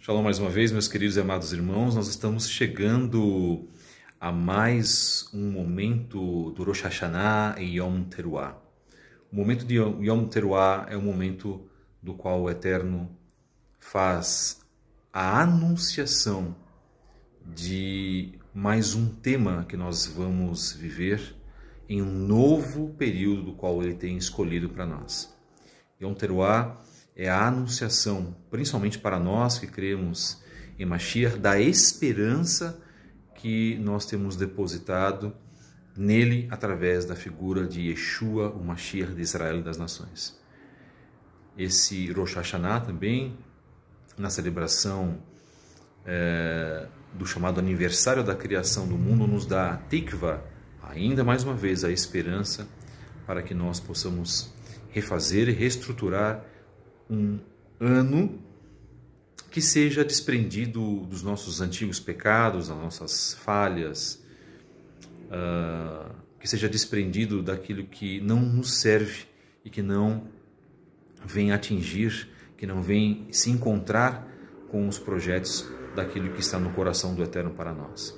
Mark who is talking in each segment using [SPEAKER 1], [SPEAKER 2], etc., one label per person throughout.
[SPEAKER 1] Shalom mais uma vez, meus queridos e amados irmãos. Nós estamos chegando a mais um momento do Rosh Hashanah e Yom Teruah. O momento de Yom Teruah é o momento do qual o Eterno faz a anunciação de mais um tema que nós vamos viver em um novo período do qual ele tem escolhido para nós. Yom Teruah é a anunciação, principalmente para nós que cremos em Mashiach, da esperança que nós temos depositado nele através da figura de Yeshua, o Mashiach de Israel e das nações. Esse Rosh Hashanah também, na celebração é, do chamado aniversário da criação do mundo, nos dá a tikva, ainda mais uma vez, a esperança para que nós possamos refazer e reestruturar um ano que seja desprendido dos nossos antigos pecados, das nossas falhas, uh, que seja desprendido daquilo que não nos serve e que não vem atingir, que não vem se encontrar com os projetos daquilo que está no coração do Eterno para nós.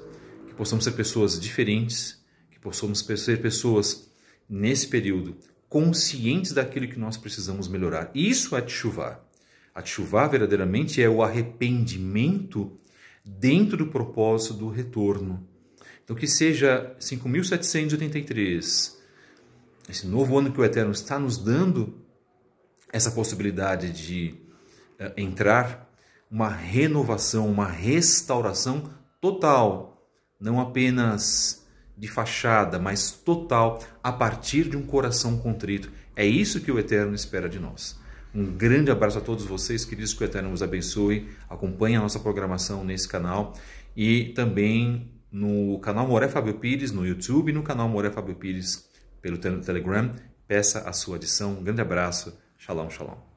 [SPEAKER 1] Que possamos ser pessoas diferentes, que possamos ser pessoas nesse período conscientes daquilo que nós precisamos melhorar. Isso é chuvar. A chuvar verdadeiramente é o arrependimento dentro do propósito do retorno. Então que seja 5783, esse novo ano que o Eterno está nos dando essa possibilidade de uh, entrar uma renovação, uma restauração total, não apenas de fachada, mas total, a partir de um coração contrito. É isso que o Eterno espera de nós. Um grande abraço a todos vocês, queridos, que o Eterno nos abençoe. Acompanhe a nossa programação nesse canal e também no canal Moré Fábio Pires, no YouTube, e no canal Moré Fábio Pires pelo Telegram. Peça a sua adição. Um grande abraço. Shalom, shalom.